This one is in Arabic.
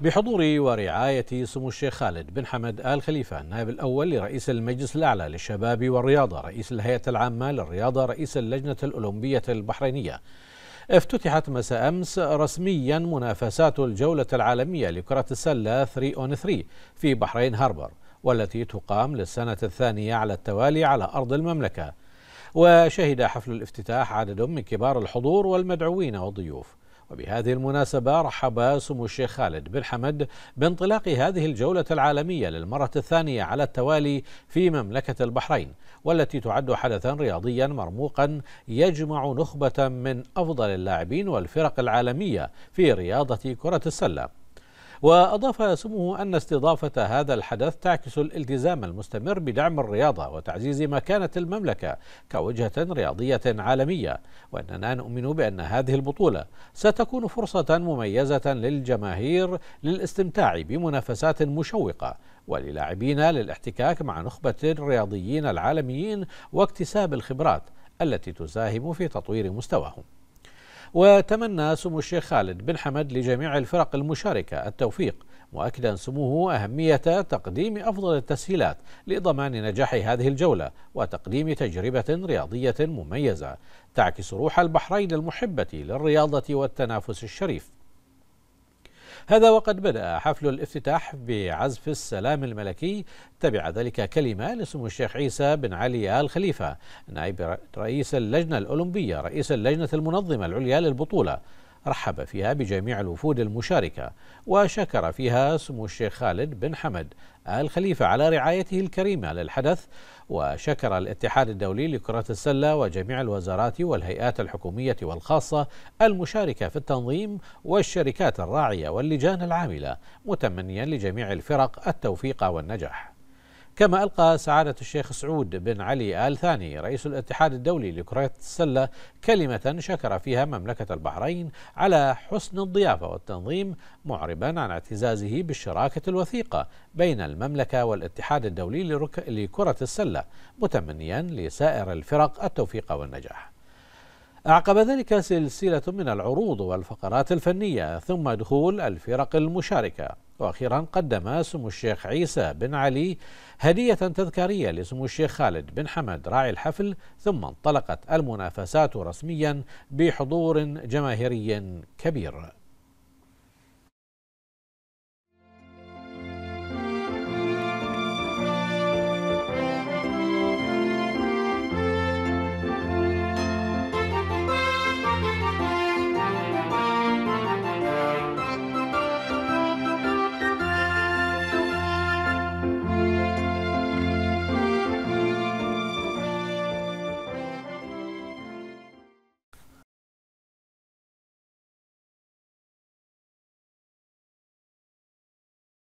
بحضور ورعاية سمو الشيخ خالد بن حمد آل خليفة النائب الأول لرئيس المجلس الأعلى للشباب والرياضة رئيس الهيئة العامة للرياضة رئيس اللجنة الأولمبية البحرينية افتتحت مساء أمس رسميا منافسات الجولة العالمية لكرة السلة 3 on 3 في بحرين هاربر والتي تقام للسنة الثانية على التوالي على أرض المملكة وشهد حفل الافتتاح عدد من كبار الحضور والمدعوين والضيوف وبهذه المناسبة رحب سمو الشيخ خالد بن حمد بانطلاق هذه الجولة العالمية للمرة الثانية على التوالي في مملكة البحرين والتي تعد حدثا رياضيا مرموقا يجمع نخبة من أفضل اللاعبين والفرق العالمية في رياضة كرة السلة وأضاف سموه أن استضافة هذا الحدث تعكس الالتزام المستمر بدعم الرياضة وتعزيز مكانة المملكة كوجهة رياضية عالمية وأننا نؤمن بأن هذه البطولة ستكون فرصة مميزة للجماهير للاستمتاع بمنافسات مشوقة وللاعبين للاحتكاك مع نخبة الرياضيين العالميين واكتساب الخبرات التي تساهم في تطوير مستواهم وتمنى سمو الشيخ خالد بن حمد لجميع الفرق المشاركة التوفيق مؤكدا سموه أهمية تقديم أفضل التسهيلات لضمان نجاح هذه الجولة وتقديم تجربة رياضية مميزة تعكس روح البحرين المحبة للرياضة والتنافس الشريف هذا وقد بدأ حفل الافتتاح بعزف السلام الملكي تبع ذلك كلمة لسمو الشيخ عيسى بن علي آل خليفة نائب رئيس اللجنة الأولمبية رئيس اللجنة المنظمة العليا للبطولة رحب فيها بجميع الوفود المشاركة وشكر فيها سمو الشيخ خالد بن حمد آل خليفة على رعايته الكريمة للحدث وشكر الاتحاد الدولي لكرة السلة وجميع الوزارات والهيئات الحكومية والخاصة المشاركة في التنظيم والشركات الراعية واللجان العاملة متمنيا لجميع الفرق التوفيق والنجاح كما ألقى سعادة الشيخ سعود بن علي آل ثاني رئيس الاتحاد الدولي لكرة السلة كلمة شكر فيها مملكة البحرين على حسن الضيافة والتنظيم معربا عن اعتزازه بالشراكة الوثيقة بين المملكة والاتحاد الدولي لكرة السلة متمنيا لسائر الفرق التوفيق والنجاح أعقب ذلك سلسلة من العروض والفقرات الفنية ثم دخول الفرق المشاركة وأخيرا قدم سمو الشيخ عيسى بن علي هدية تذكارية لسمو الشيخ خالد بن حمد راعي الحفل ثم انطلقت المنافسات رسميا بحضور جماهيري كبير